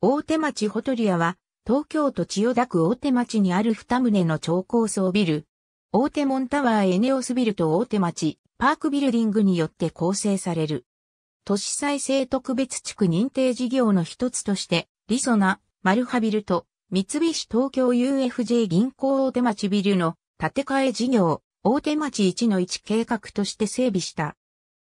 大手町ホトリアは、東京都千代田区大手町にある二棟の超高層ビル、大手門タワーエネオスビルと大手町、パークビルディングによって構成される。都市再生特別地区認定事業の一つとして、リソナ、マルハビルと、三菱東京 UFJ 銀行大手町ビルの建て替え事業、大手町1の1計画として整備した。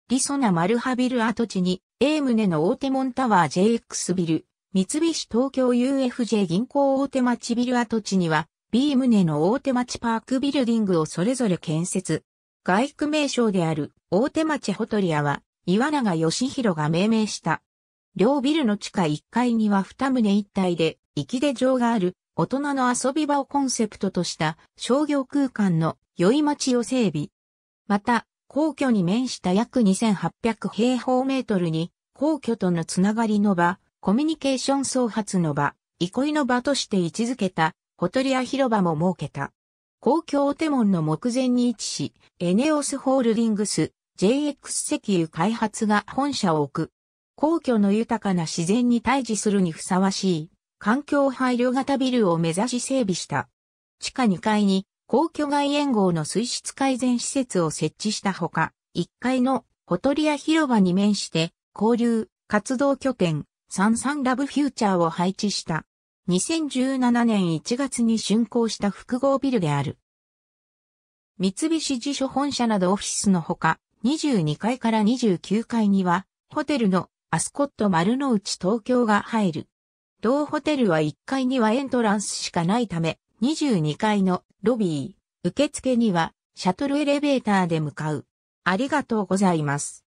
リソナマルハビル跡地に、A 棟の大手門タワー JX ビル、三菱東京 UFJ 銀行大手町ビル跡地には、B 棟の大手町パークビルディングをそれぞれ建設。外区名称である大手町ホトリアは、岩永義弘が命名した。両ビルの地下1階には2棟一体で、行き出場がある、大人の遊び場をコンセプトとした商業空間の良い町を整備。また、皇居に面した約2800平方メートルに、皇居とのつながりの場、コミュニケーション創発の場、憩いの場として位置づけた、ホトリア広場も設けた。公共お手門の目前に位置し、エネオスホールディングス、JX 石油開発が本社を置く。皇居の豊かな自然に対峙するにふさわしい、環境配慮型ビルを目指し整備した。地下2階に、皇居外縁号の水質改善施設を設置したほか、1階のホトリア広場に面して、交流、活動拠点、サンサンラブフューチャーを配置した。2017年1月に竣工した複合ビルである。三菱辞所本社などオフィスのほか、22階から29階には、ホテルのアスコット丸の内東京が入る。同ホテルは1階にはエントランスしかないため、22階のロビー、受付にはシャトルエレベーターで向かう。ありがとうございます。